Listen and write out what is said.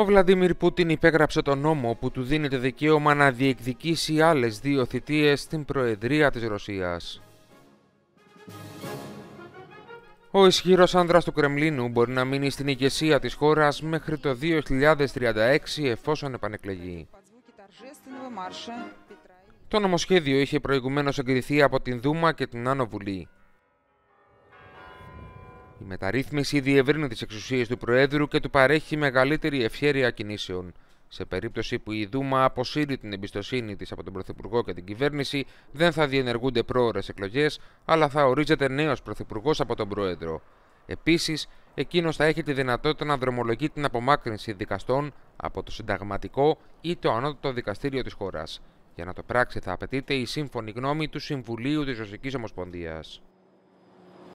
Ο Βλαντίμιρ Πούτιν υπέγραψε τον νόμο που του δίνει το δικαίωμα να διεκδικήσει άλλες δύο θητείες στην Προεδρία της Ρωσίας. Ο ισχυρό άνδρας του Κρεμλίνου μπορεί να μείνει στην ηγεσία της χώρας μέχρι το 2036 εφόσον επανεκλεγεί. Το νομοσχέδιο είχε προηγουμένως εγκριθεί από την Δούμα και την Άνω Βουλή. Η μεταρρύθμιση διευρύνει τις εξουσίες του Προέδρου και του παρέχει μεγαλύτερη ευχέρεια κινήσεων. Σε περίπτωση που η Δούμα αποσύρει την εμπιστοσύνη της από τον Πρωθυπουργό και την κυβέρνηση, δεν θα διενεργούνται πρόορε εκλογές, αλλά θα ορίζεται νέος Πρωθυπουργός από τον Πρόεδρο. Επίσης, εκείνος θα έχει τη δυνατότητα να δρομολογεί την απομάκρυνση δικαστών από το συνταγματικό ή το ανώτατο δικαστήριο της χώρας. Για να το πράξει, θα απαιτείται η σύμφωνη γνώμη του Συμβουλίου της Ρωσικής Ομοσπονδίας.